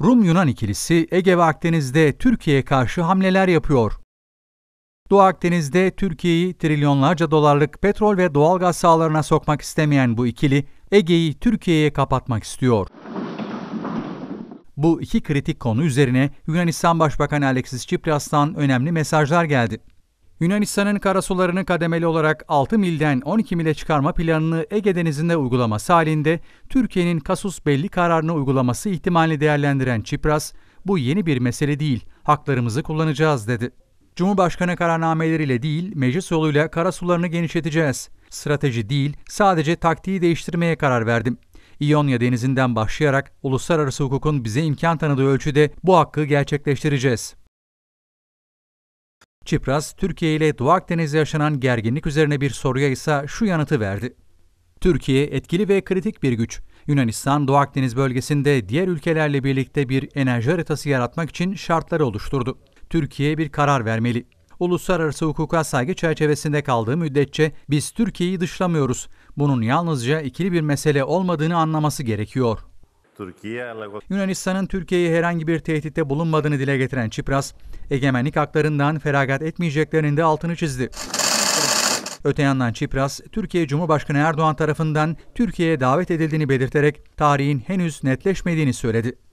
Rum-Yunan ikilisi Ege ve Akdeniz'de Türkiye'ye karşı hamleler yapıyor. Doğu Akdeniz'de Türkiye'yi trilyonlarca dolarlık petrol ve doğalgaz sahalarına sokmak istemeyen bu ikili Ege'yi Türkiye'ye kapatmak istiyor. Bu iki kritik konu üzerine Yunanistan Başbakanı Alexis Tsipras'tan önemli mesajlar geldi. Yunanistan'ın karasularını kademeli olarak 6 milden 12 mile çıkarma planını Ege Denizi'nde uygulaması halinde Türkiye'nin kasus belli kararını uygulaması ihtimalini değerlendiren Çipras, bu yeni bir mesele değil, haklarımızı kullanacağız dedi. Cumhurbaşkanı kararnameleriyle değil, meclis yoluyla karasularını genişleteceğiz. Strateji değil, sadece taktiği değiştirmeye karar verdim. İonya Denizi'nden başlayarak uluslararası hukukun bize imkan tanıdığı ölçüde bu hakkı gerçekleştireceğiz. Çipras, Türkiye ile Doğu Akdeniz'de yaşanan gerginlik üzerine bir soruya ise şu yanıtı verdi. Türkiye etkili ve kritik bir güç. Yunanistan, Doğu Akdeniz bölgesinde diğer ülkelerle birlikte bir enerji haritası yaratmak için şartları oluşturdu. Türkiye bir karar vermeli. Uluslararası hukuka saygı çerçevesinde kaldığı müddetçe biz Türkiye'yi dışlamıyoruz. Bunun yalnızca ikili bir mesele olmadığını anlaması gerekiyor Yunanistan'ın Türkiye'yi herhangi bir tehditte bulunmadığını dile getiren Çipras, egemenlik haklarından feragat etmeyeceklerinin de altını çizdi. Öte yandan Çipras, Türkiye Cumhurbaşkanı Erdoğan tarafından Türkiye'ye davet edildiğini belirterek tarihin henüz netleşmediğini söyledi.